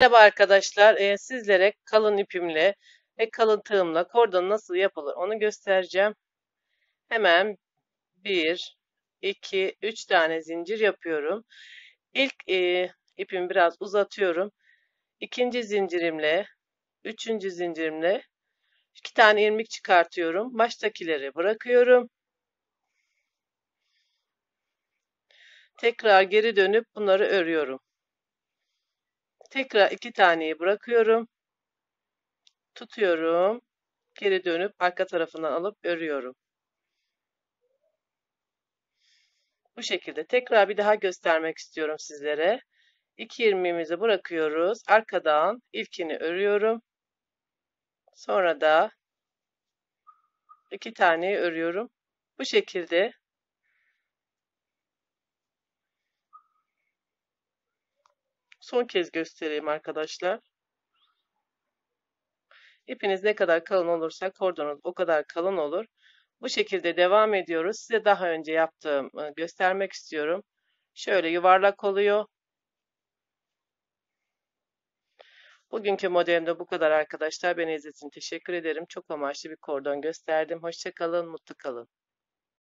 Merhaba arkadaşlar, ee, sizlere kalın ipimle ve kalın tığımla kordon nasıl yapılır onu göstereceğim. Hemen 1, 2, 3 tane zincir yapıyorum. İlk e, ipimi biraz uzatıyorum. İkinci zincirimle, üçüncü zincirimle 2 tane irmik çıkartıyorum. Baştakileri bırakıyorum. Tekrar geri dönüp bunları örüyorum. Tekrar iki taneyi bırakıyorum. Tutuyorum. Geri dönüp arka tarafından alıp örüyorum. Bu şekilde tekrar bir daha göstermek istiyorum sizlere. İki ilmeğimizi bırakıyoruz. Arkadan ilkini örüyorum. Sonra da iki taneyi örüyorum. Bu şekilde Son kez göstereyim arkadaşlar. İpiniz ne kadar kalın olursa kordonunuz o kadar kalın olur. Bu şekilde devam ediyoruz. Size daha önce yaptığımı e, göstermek istiyorum. Şöyle yuvarlak oluyor. Bugünkü modelimde bu kadar arkadaşlar. Beni izlediğiniz için teşekkür ederim. Çok amaçlı bir kordon gösterdim. Hoşçakalın, mutlu kalın.